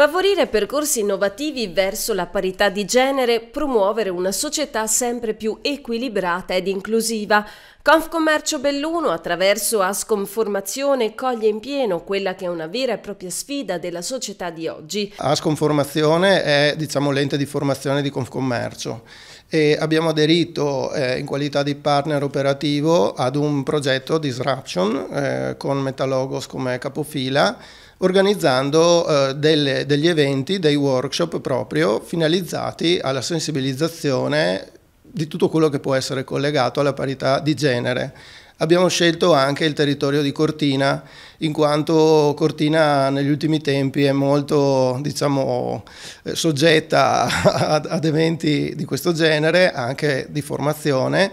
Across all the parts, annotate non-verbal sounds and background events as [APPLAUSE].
Favorire percorsi innovativi verso la parità di genere, promuovere una società sempre più equilibrata ed inclusiva. Confcommercio Belluno attraverso Asconformazione coglie in pieno quella che è una vera e propria sfida della società di oggi. Asconformazione è diciamo, l'ente di formazione di Confcommercio e abbiamo aderito eh, in qualità di partner operativo ad un progetto Disruption eh, con Metalogos come capofila organizzando eh, delle, degli eventi, dei workshop proprio finalizzati alla sensibilizzazione di tutto quello che può essere collegato alla parità di genere. Abbiamo scelto anche il territorio di Cortina, in quanto Cortina negli ultimi tempi è molto diciamo, eh, soggetta [LAUGHS] ad, eventi di questo genere, anche di formazione,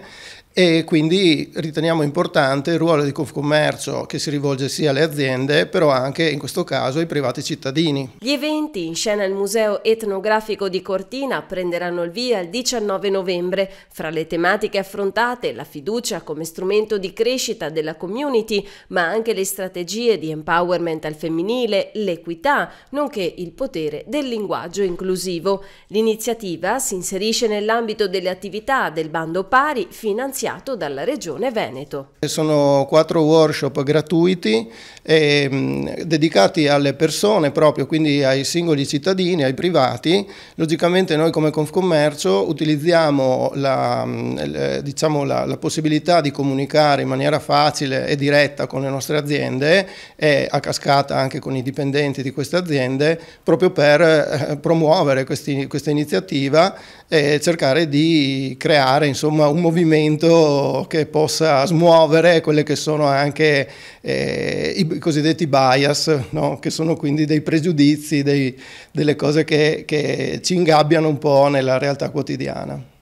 e quindi riteniamo importante il ruolo di Confcommercio che si rivolge sia alle aziende, però anche in questo caso ai privati cittadini. Gli eventi in scena al Museo Etnografico di Cortina prenderanno il via il 19 novembre. Fra le tematiche affrontate, la fiducia come strumento di crescita della community, ma anche le strategie di empowerment al femminile, l'equità, nonché il potere del linguaggio inclusivo. L'iniziativa si inserisce nell'ambito delle attività del bando pari finanziato finanziato dalla Regione Veneto. Sono quattro workshop gratuiti eh, dedicati alle persone proprio, quindi ai singoli cittadini, ai privati. Logicamente noi come Confcommercio utilizziamo la, mm, diciamo, la, la possibilità di comunicare in maniera facile e diretta con le nostre aziende e a cascata anche con i dipendenti di queste aziende proprio per eh, promuovere questi, questa iniziativa e cercare di creare insomma, un movimento modo che possa smuovere quelle che sono anche eh, i cosiddetti bias, no? che sono quindi dei pregiudizi, dei, delle cose che, che ci ingabbiano un po' nella realtà quotidiana.